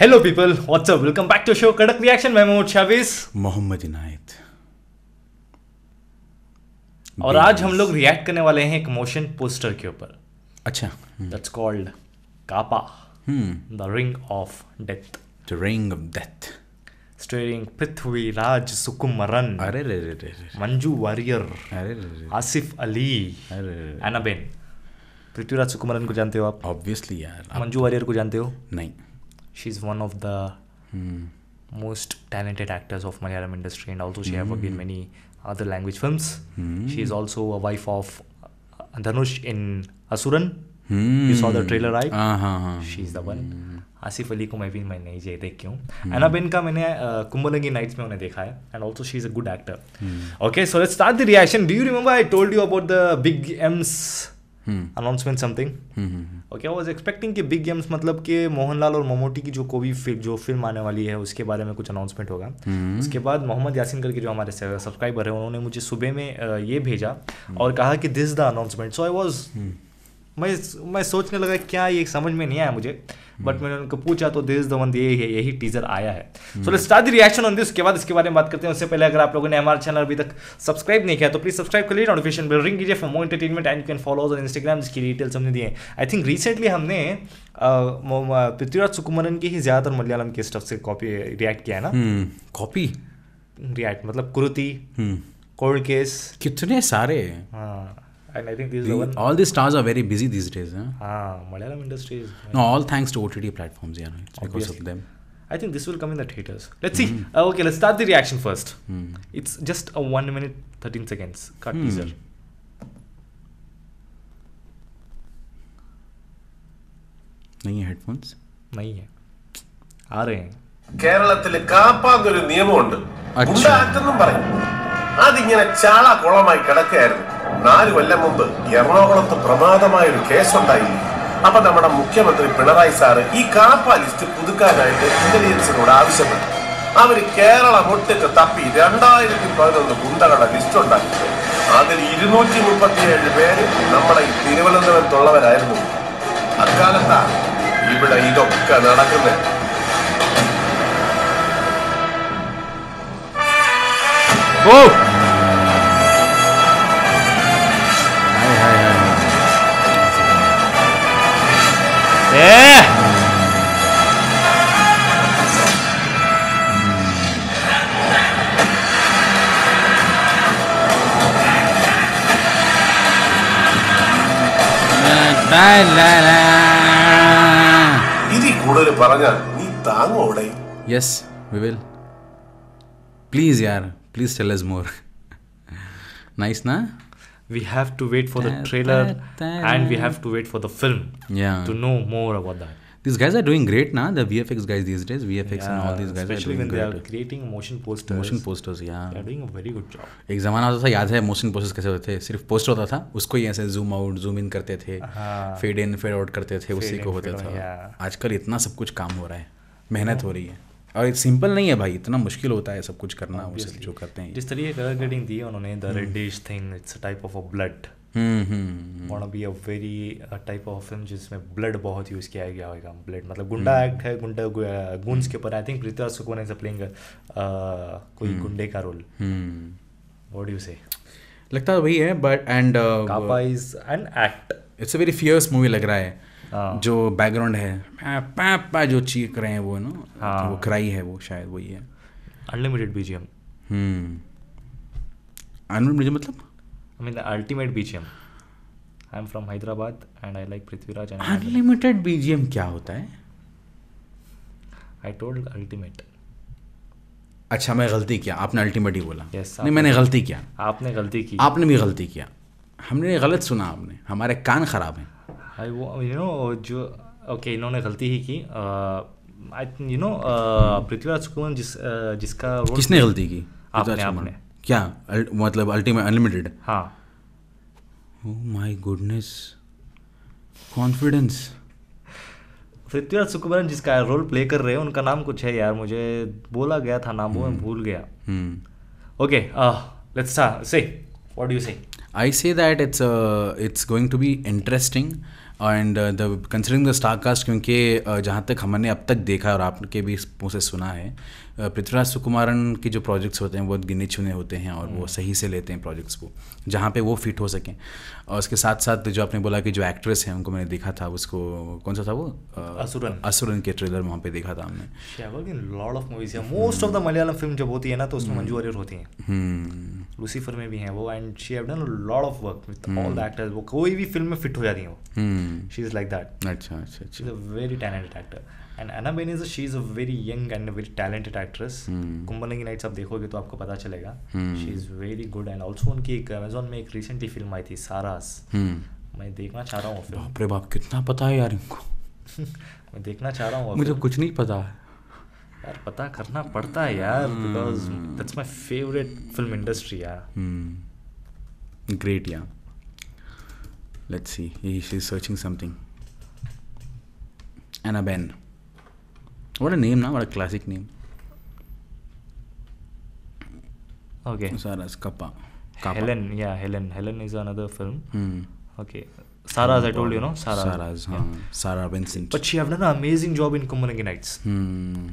Hello people WhatsApp welcome back to show Kadak reaction मैं मोहम्मद शाविस मोहम्मद इनायत और आज हम लोग रिएक्ट करने वाले हैं एक मोशन पोस्टर के ऊपर अच्छा that's called Kaapa the ring of death the ring of death starring Prithviraj Sukumaran अरे रे रे रे मंजू वारियर अरे रे रे आसिफ अली अरे एनाबेन पृथ्वीराज सुकुमरन को जानते हो आप ऑब्वियसली यार मंजू वारियर को जानते हो नहीं she's one of the mm. most talented actors of Malayalam industry, and also she mm. have worked in hmm. many other language films. Mm. She is also a wife of uh, Dhanush in Asuran. Hmm. You saw the trailer, right? Uh-huh. She's the one. Asif Ali को मैं भी मैं नहीं चाहिए देख क्यों एनाबेन का मैंने कुंबलंगी नाइट्स में उन्हें देखा है and also she is a good actor okay so let's start the reaction do you remember I told you about the big M's announcement something okay I was expecting कि बिग गेम्स मतलब कि मोहनलाल और मोमोटी की जो कोई film जो film आने वाली है उसके बारे में कुछ अनाउंसमेंट होगा hmm. उसके बाद मोहम्मद यासिन करके जो हमारे सब्सक्राइबर है उन्होंने मुझे सुबह में ये भेजा hmm. और कहा कि this the announcement so I was मैं मैं सोचने लगा क्या ये समझ में नहीं आया मुझे बट hmm. मैंने उनको पूछा तो दिस द ये यही है यही टीजर आया है so let's start the reaction on this के बाद इसके बारे में बात करते हैं उससे पहले अगर आप लोगों ने हमारा चैनल अभी तक सब्सक्राइब नहीं किया तो प्लीज सब्सक्राइब कर लीजिए नोटिफिकेशन बिल रिंग कीजिए for more entertainment and you can follow on Instagram जिसकी डिटेल्स हमने दिए आई थिंक रिसेंटली हमने पृथ्वीराज सुकुमरन की ही ज़्यादातर मलयालम के स्टफ से कॉपी रिएक्ट किया है ना कॉपी hmm. रिएक्ट मतलब कुरुति कोल्ड hmm. केस कितने सारे हाँ And I think these the, one... all these stars are very busy these days. Huh? Ah, Malayalam industry is. No, all thanks to OTT platforms. Yeah, it's because of them. I think this will come in the theaters. Let's mm-hmm. see. Hmm. Uh, okay, let's start the reaction first. Mm. It's just a one minute thirteen seconds cut mm. teaser. नहीं है headphones नहीं है आ रहे हैं കേരളത്തിൽ കാപ്പാന്നൊരു നിയമമുണ്ട് ഗുണ്ടാക്കെന്നും പറയും അതിങ്ങനെ ചാള കുളമായി കിടക്കുകയായിരുന്നു നാല് കൊല്ലം മുമ്പ് എറണാകുളത്ത് പ്രമാദമായ ഒരു കേസുണ്ടായി അപ്പൊ നമ്മുടെ മുഖ്യമന്ത്രി പിണറായി സാറ് ഈ കാപ്പ ലിസ്റ്റ് പുതുക്കാനായിട്ട് ഇന്റലിജൻസിനോട് ആവശ്യപ്പെട്ടു അവർ കേരള ഒട്ടിട്ട് തപ്പി രണ്ടായിരത്തി പതിനൊന്ന് ഗുണ്ടകളുടെ ലിസ്റ്റ് ഉണ്ടാക്കി അതിൽ ഇരുന്നൂറ്റി മുപ്പത്തിയേഴ് പേര് നമ്മുടെ ഈ തിരുവനന്തപുരത്തുള്ളവരായിരുന്നു അക്കാലത്താണ് ഇവിടെ ഇതൊക്കെ നടക്കുന്നത് oh. Yes, we will. Please, താങ്ങോടെ യെസ് വി വിൽ പ്ലീസ് യാർ please we have to wait for the trailer and we have to wait for the film to know more about that these guys are doing great now. The VFX guys these days, VFX yeah, and all these guys especially are doing when great. they are creating motion posters. Motion posters, yeah. They are doing a very good job. एक जमाना होता था याद है motion posters कैसे होते थे सिर्फ पोस्टर होता था उसको ही ऐसे जूम आउट जूम इन करते थे fade इन फेड आउट करते थे उसी को होता था आजकल इतना सब कुछ काम हो रहा है मेहनत हो रही है और सिंपल नहीं है भाई इतना मुश्किल होता है सब कुछ करना वो जो करते हैं जिस तरीके कलर ग्रेडिंग दी है उन्होंने the reddish thing it's type of a blood wanna be a very type of film जिसमें ब्लड बहुत यूज़ किया गया होगा ब्लड मतलब गुंडा एक्ट हम्म। है गुंडा गुंस uh, के ऊपर I think Prithviraj Sukumar is playing कोई हम्म। गुंडे का रोल व्हाट डू से लगता वही है but and Kaapa is an act it's a very fierce movie लग रहा है हाँ। जो बैकग्राउंड है पै, पै, जो चीख रहे हैं वो ना हाँ. वो क्राई है वो शायद वही है अनलिमिटेड बीजीएम हम्म अनलिमिटेड मतलब I mean the ultimate BGM. I am from Hyderabad and I like Prithviraj and unlimited BGM क्या होता है आई टोल्ड अल्टीमेट अच्छा मैं गलती किया आपने अल्टीमेट ही बोला yes, नहीं मैंने गलती किया आपने गलती की आपने भी गलती किया हमने गलत सुना आपने हमारे कान खराब हैं आई वो यू नो जो ओके इन्होंने गलती ही की I you know Prithviraj Sukumaran जिस uh, जिसका किसने गलती की आपने आपने क्या मतलब अल्टीमेट अनलिमिटेड हाँ my goodness confidence Prithviraj Sukumaran जिसका रोल प्ले कर रहे हैं उनका नाम कुछ है यार मुझे बोला गया था नाम वो मैं हम्म। भूल गया okay let's say what do you say I say that it's it's going to be interesting and the considering the star cast क्योंकि uh, जहाँ तक हमने अब तक देखा और आपके भी मुँह से सुना है uh, पृथ्वीराज सुकुमारन के जो प्रोजेक्ट्स होते हैं वो गिने चुने होते हैं और वो hmm. सही से लेते हैं प्रोजेक्ट्स को जहाँ पे वो फिट हो सकें और उसके साथ साथ जो आपने बोला कि जो एक्ट्रेस हैं उनको मैंने देखा था उसको कौन सा था वो असुरन uh, असुरन के ट्रेलर वहाँ पे देखा था हमने lot of movies most of the Malayalam film जब होती है ना तो उसमें hmm. मंजू अरियर होती हैं hmm. लूसीफर में भी हैं वो and she have done lot of work with all the actors वो कोई भी फिल्म में फिट हो जाती हैं वो शी इज़ लाइक दैट अच्छा अच्छा she is a very talented actor and Anna Ben is a she is a very young and very talented actress Kumbalangi nights आप देखोगे तो आपको पता चलेगा she is very good and also उनकी एक अमेजोन में एक रिसेंटली फिल्म आई थी सारास hmm. मैं देखना चाह रहा हूँ बाप रे बाप कितना पता है यार इनको मैं देखना चाह रहा हूँ मुझे कुछ नहीं पता है यार पता करना पड़ता है यार because that's my favourite film industry यार ग्रेट या let's see he she is searching something एनाबेन व्हाट अ नेम ना what a classic name Okay. Sarah's Kappa. Kappa. Helen, yeah, Helen. Helen is another film. Hmm. Okay. Sarah's, I told you, no? Sarah. Sarah's, yeah. Sarah Vincent. But she have done an amazing job in Kumarangi Nights. Hmm.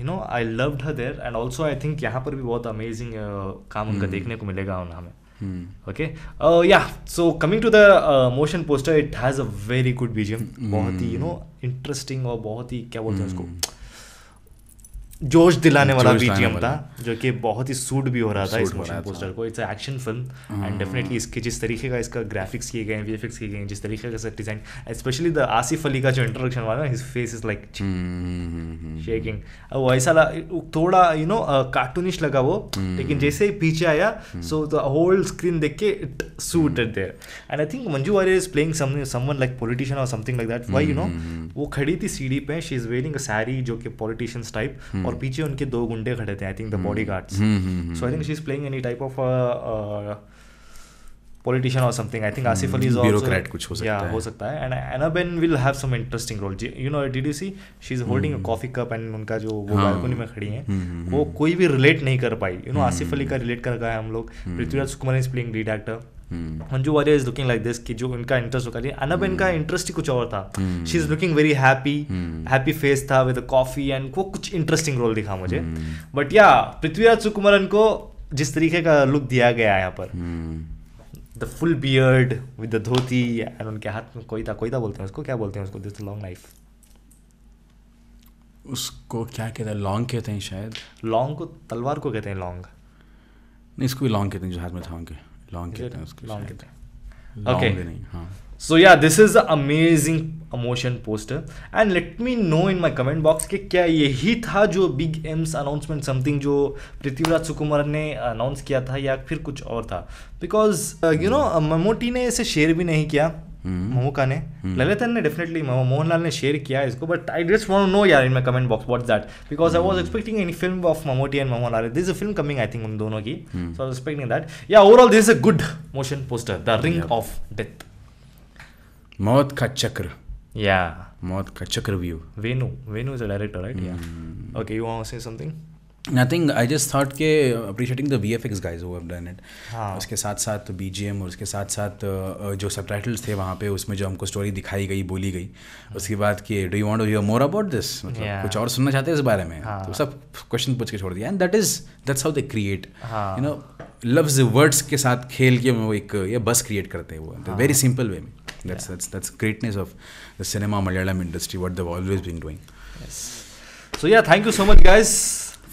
You know I love her there and also I think यहाँ पर भी बहुत amazing uh, काम उनका hmm. देखने को मिलेगा उन हमें ओके या so coming to the motion poster it has a very good BGM बहुत ही यू नो इंटरेस्टिंग और बहुत ही क्या बोलते हैं उसको hmm. जोश दिलाने वाला बीजीएम था जो कि बहुत ही सूट भी हो रहा था इस मोशन पोस्टर को it's action film and definitely इसके जिस तरीके का इसका ग्राफिक्स किए गए हैं किए गए हैं जिस तरीके का इसका design specially the Asif Ali का जो इंट्रोडक्शन वाला his face is like shaking वो ऐसा थोड़ा यू नो कार्टूनिश लगा वो हम्म। लेकिन जैसे ही पीछे आया सो द होल स्क्रीन देख के it suited there and I think Manju Warrier is playing someone like politician और something like that why you know वो खड़ी थी सीढ़ी पे she is wearing a sari जो कि पॉलिटिशियंस टाइप Hmm. और पीछे उनके दो गुंडे खड़े थे I think the body guard so I think she is playing any type of politician और something I think Asif Ali bureaucrat कुछ हो सकता है हो सकता है and Annaben will have some interesting role you know did you see she is holding a coffee cup and उनका जो वो हाँ. बालकनी में खड़ी है hmm, hmm, वो कोई भी रिलेट नहीं कर पाई यू नो आसिफ अली का रिलेट कर गए हम लोग Prithviraj Sukumar is playing lead actor Manju Warrier is looking like this कि जो इनका इंटरेस्ट होगा लेकिन अनब इनका इंटरेस्ट hmm. ही कुछ और था she is looking very happy happy face था विद कॉफी एंड वो कुछ इंटरेस्टिंग रोल दिखा मुझे बट hmm. या पृथ्वीराज सुकुमरन को जिस तरीके का लुक दिया गया यहाँ पर the full beard with the dhoti and उनके हाथ में कोई था कोई था बोलते हैं उसको क्या बोलते हैं उसको दिस लॉन्ग नाइफ उसको क्या कहते हैं लॉन्ग कहते हैं शायद लॉन्ग को तलवार को कहते हैं लॉन्ग नहीं इसको भी लॉन्ग कहते हैं जो हाथ में था उनके लॉन्ग कहते हैं उसको लॉन्ग कहते हैं ओके नहीं हाँ सो या this is amazing a motion poster and let me know in my comment box कि क्या यही था जो बिग एम्स अनाउंसमेंट समथिंग जो पृथ्वीराज सुकुमार ने अनाउंस किया था या फिर कुछ और था बिकॉज यू नो ममोटी ने इसे शेयर भी नहीं किया मोहका ने ललितन ने डेफिनेटली मोहनलाल ने शेयर किया इसको but I just want know यार in my comment box what's that because I was expecting any film of Mammootty and Mohanlal this is film coming I think उन दोनों की सो आई एक्सपेक्टिंग दैट या overall this is a good motion poster the ring of death मौत का चक्र या मौत का चक्र view Venu Venu is a director right या ओके यू वांट टू से something nothing I just thought के appreciating the V F X guys over done it उसके साथ साथ बी जी एम और उसके साथ साथ जो सब टाइटल्स थे वहाँ पे उसमें जो हमको स्टोरी दिखाई गई बोली गई उसके बाद कि do you want hear more about this मतलब कुछ और सुनना चाहते हैं इस बारे में हाँ। तो सब क्वेश्चन पूछ के छोड़ दिया and that is that's how the create you know लफ्ज वर्ड्स के साथ खेल के वो एक ये बस क्रिएट करते हैं वो वेरी सिंपल वे में that's that's that's greatness of the cinema Malayalam industry what they always been doing so yeah thank you so much guys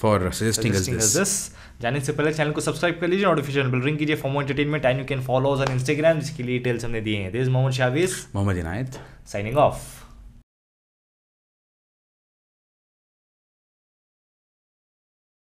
for suggesting this जाने से पहले चैनल को सब्सक्राइब कर लीजिए नोटिफिकेशन बिल रिंग कीजिए for more entertainment and you can follow on Instagram जिसके लिए details हमने दिए हैं this Mohammed Shaviz Mohammed Inayat signing of